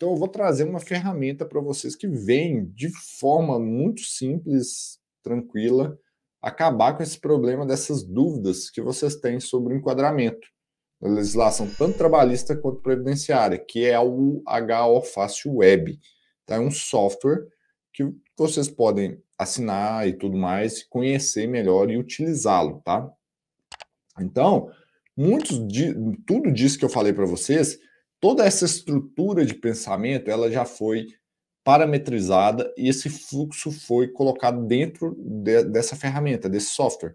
Então, eu vou trazer uma ferramenta para vocês que vem de forma muito simples, tranquila, acabar com esse problema dessas dúvidas que vocês têm sobre o enquadramento da legislação, tanto trabalhista quanto previdenciária, que é o HO Fácil Web. Então, é um software que vocês podem assinar e tudo mais, conhecer melhor e utilizá-lo, tá? Então, muitos de tudo disso que eu falei para vocês toda essa estrutura de pensamento ela já foi parametrizada e esse fluxo foi colocado dentro de, dessa ferramenta, desse software.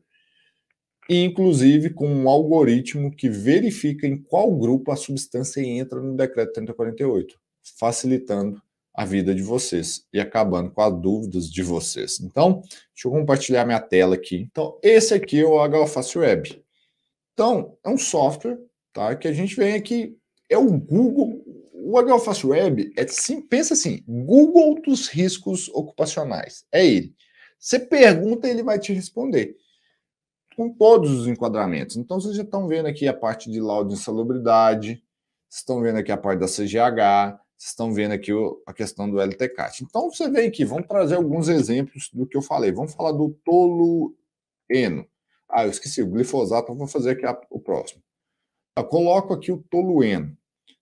E, inclusive, com um algoritmo que verifica em qual grupo a substância entra no decreto 3048, facilitando a vida de vocês e acabando com as dúvidas de vocês. Então, deixa eu compartilhar minha tela aqui. Então, esse aqui é o HFast Web. Então, é um software tá, que a gente vem aqui é o Google. O Agroface Web é sim, pensa assim: Google dos riscos ocupacionais. É ele. Você pergunta, ele vai te responder. Com todos os enquadramentos. Então, vocês já estão vendo aqui a parte de laudo de insalubridade, vocês estão vendo aqui a parte da CGH, vocês estão vendo aqui o, a questão do LTCAT. Então, você vê aqui, vamos trazer alguns exemplos do que eu falei. Vamos falar do tolueno. Ah, eu esqueci, o glifosato, vou fazer aqui a, o próximo. Eu coloco aqui o tolueno.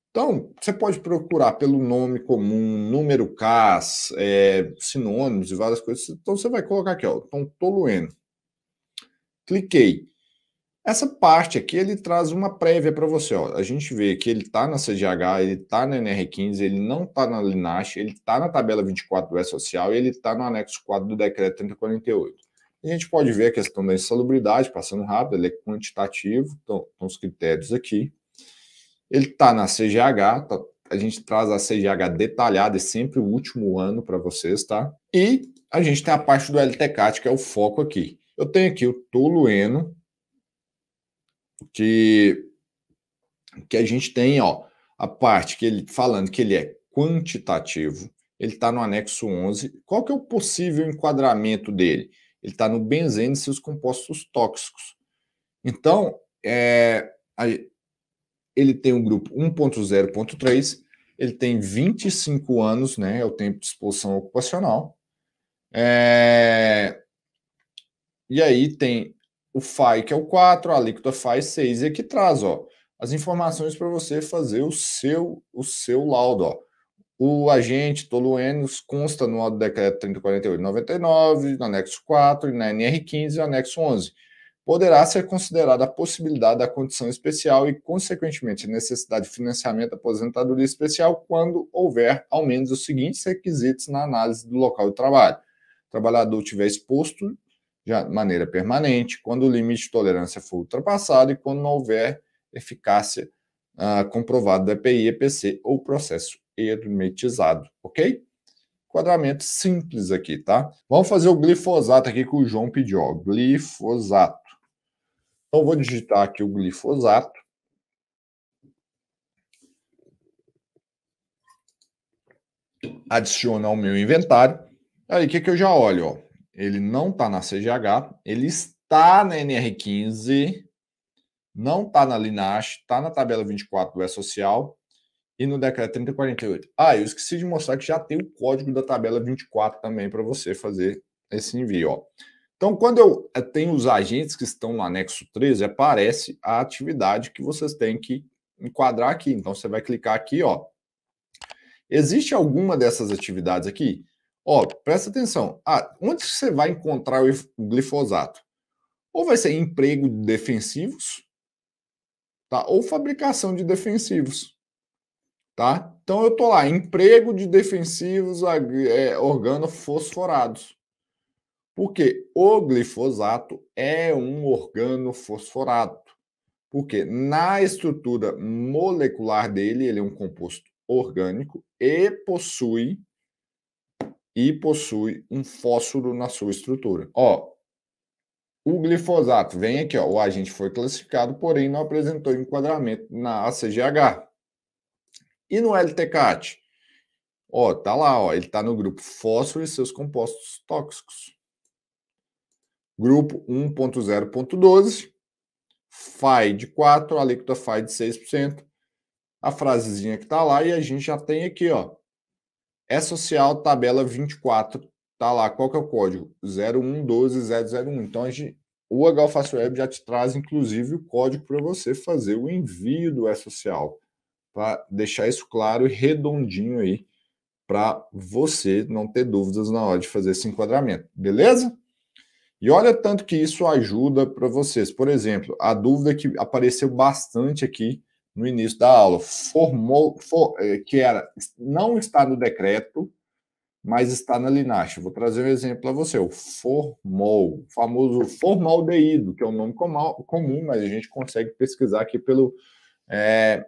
Então, você pode procurar pelo nome comum, número CAS, é, sinônimos e várias coisas. Então, você vai colocar aqui, ó, então, tolueno. Cliquei. Essa parte aqui, ele traz uma prévia para você. Ó. A gente vê que ele está na CGH, ele está na NR15, ele não está na Linache, ele está na tabela 24 do E-Social e ele está no anexo 4 do decreto 3048. A gente pode ver a questão da insalubridade, passando rápido, ele é quantitativo, então, estão os critérios aqui. Ele está na CGH, tá, a gente traz a CGH detalhada, é sempre o último ano para vocês, tá? E a gente tem a parte do LTCAT, que é o foco aqui. Eu tenho aqui o tolueno, que, que a gente tem, ó, a parte que ele falando que ele é quantitativo, ele está no anexo 11. Qual que é o possível enquadramento dele? Ele está no benzene e seus compostos tóxicos. Então, é, a, ele tem um grupo 1.0.3, ele tem 25 anos, né? É o tempo de exposição ocupacional. É, e aí tem o FAI, que é o 4, a líquida FAI 6, e aqui é traz ó, as informações para você fazer o seu, o seu laudo. Ó o agente toluenos consta no auto decreto 3048-99, no anexo 4 e na NR15 e no anexo 11. Poderá ser considerada a possibilidade da condição especial e, consequentemente, a necessidade de financiamento da aposentadoria especial quando houver ao menos os seguintes requisitos na análise do local de trabalho. O trabalhador tiver exposto de maneira permanente, quando o limite de tolerância for ultrapassado e quando não houver eficácia ah, comprovada do EPI, EPC ou processo hermetizado, ok? Quadramento simples aqui, tá? Vamos fazer o glifosato aqui que o João pediu, ó, glifosato. Então, vou digitar aqui o glifosato. Adiciono ao meu inventário. Aí, o que, que eu já olho? Ó? Ele não está na CGH, ele está na NR15, não está na Linache, está na tabela 24 do E-Social, e no decreto 3048. Ah, eu esqueci de mostrar que já tem o código da tabela 24 também para você fazer esse envio. Ó. Então, quando eu eh, tenho os agentes que estão no anexo 13, aparece a atividade que vocês têm que enquadrar aqui. Então, você vai clicar aqui, ó. Existe alguma dessas atividades aqui? Ó, presta atenção. Ah, onde você vai encontrar o glifosato? Ou vai ser emprego de defensivos, tá? ou fabricação de defensivos. Tá? Então eu tô lá, emprego de defensivos é, organofosforados. Porque o glifosato é um organofosforado. Porque na estrutura molecular dele, ele é um composto orgânico e possui e possui um fósforo na sua estrutura. Ó, o glifosato, vem aqui, ó, o agente foi classificado, porém não apresentou enquadramento na ACGH. E no LTCAT? Ó, tá lá, ó, ele tá no grupo fósforo e seus compostos tóxicos. Grupo 1.0.12, FAI de 4, alíquota FAI de 6%. A frasezinha que tá lá e a gente já tem aqui, ó. É social, tabela 24, tá lá. Qual que é o código? 0112001. Então, a gente, o H já te traz, inclusive, o código para você fazer o envio do E-Social para deixar isso claro e redondinho aí para você não ter dúvidas na hora de fazer esse enquadramento, beleza? E olha tanto que isso ajuda para vocês. Por exemplo, a dúvida que apareceu bastante aqui no início da aula, formou, for, eh, que era não está no decreto, mas está na linacha. Vou trazer um exemplo para você, o formol, o famoso formaldeído, que é um nome comum, mas a gente consegue pesquisar aqui pelo é,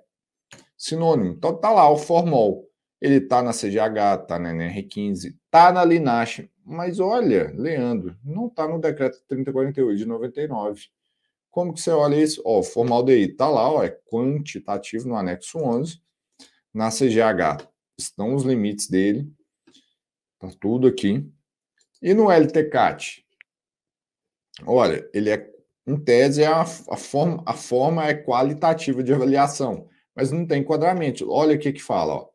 sinônimo. Então tá lá o formol. Ele tá na CGH, tá na NR15, tá na Linache. Mas olha, Leandro, não tá no decreto 3048 de 99. Como que você olha isso? Ó, formaldeído tá lá, ó, é quantitativo no anexo 11. Na CGH estão os limites dele. Tá tudo aqui. E no LTCAT? Olha, ele é, em tese, é a, a, forma, a forma é qualitativa de avaliação mas não tem enquadramento. Olha o que que fala, ó.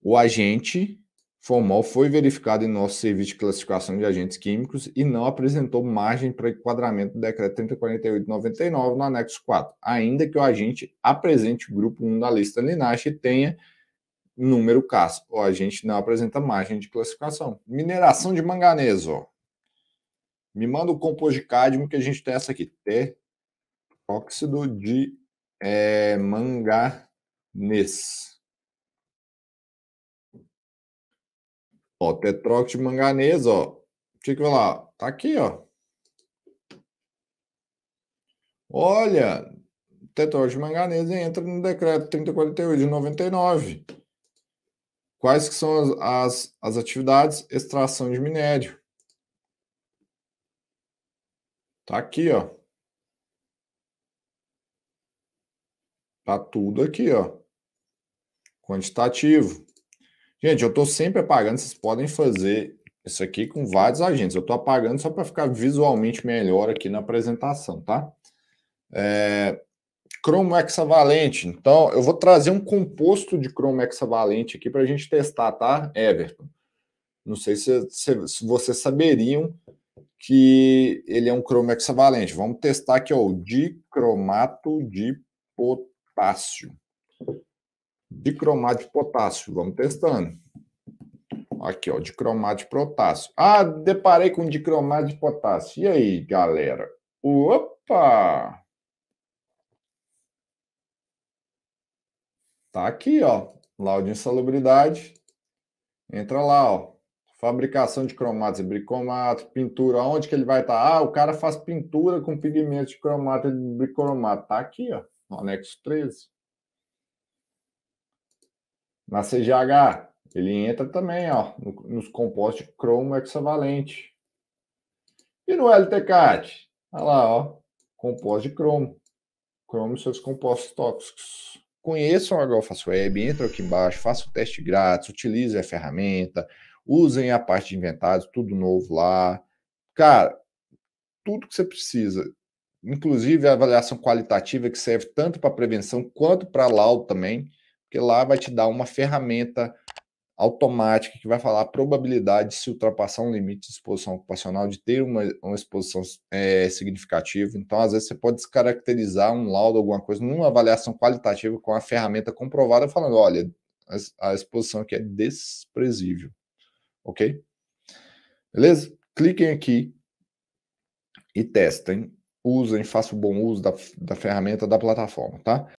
O agente formal foi verificado em nosso serviço de classificação de agentes químicos e não apresentou margem para enquadramento do decreto 3048 99 no anexo 4, ainda que o agente apresente o grupo 1 da lista linhagem e tenha número CAS. O agente não apresenta margem de classificação. Mineração de manganês, Ó. Me manda o composto de cádmio que a gente tem essa aqui, T óxido de é manganês. Ó, tetróxido de manganês, ó. ver lá, tá aqui, ó. Olha, tetróxido de manganês entra no decreto 3048 de 99. Quais que são as, as, as atividades? Extração de minério. Tá aqui, ó. Tá tudo aqui, ó. Quantitativo. Gente, eu estou sempre apagando. Vocês podem fazer isso aqui com vários agentes. Eu estou apagando só para ficar visualmente melhor aqui na apresentação, tá? É... Cromo hexavalente. Então, eu vou trazer um composto de cromo hexavalente aqui para a gente testar, tá, Everton? Não sei se, se, se, vocês saberiam que ele é um cromo hexavalente. Vamos testar aqui, ó, o dicromato de potássio potássio. Dicromato de potássio, vamos testando. Aqui, ó, dicromato de potássio. Ah, deparei com dicromato de potássio. E aí, galera? Opa! Tá aqui, ó. Laudo de insalubridade. Entra lá, ó. Fabricação de cromatos e bricomato, pintura, onde que ele vai estar? Tá? Ah, o cara faz pintura com pigmento de cromato e de bicromato. Tá aqui, ó no anexo 13. Na CGH, ele entra também ó, nos compostos de cromo hexavalente. E no LTCAT? Olha lá, ó, composto de cromo. Cromo e seus compostos tóxicos. Conheçam a Golfas Web, entram aqui embaixo, façam o teste grátis, utilizem a ferramenta, usem a parte de inventários, tudo novo lá. Cara, tudo que você precisa inclusive a avaliação qualitativa que serve tanto para prevenção quanto para laudo também, porque lá vai te dar uma ferramenta automática que vai falar a probabilidade de se ultrapassar um limite de exposição ocupacional, de ter uma, uma exposição é, significativa. Então, às vezes, você pode descaracterizar um laudo, alguma coisa, numa avaliação qualitativa com a ferramenta comprovada, falando: olha, a exposição aqui é desprezível. Ok? Beleza? Cliquem aqui e testem usem, façam bom uso da, da ferramenta, da plataforma, tá?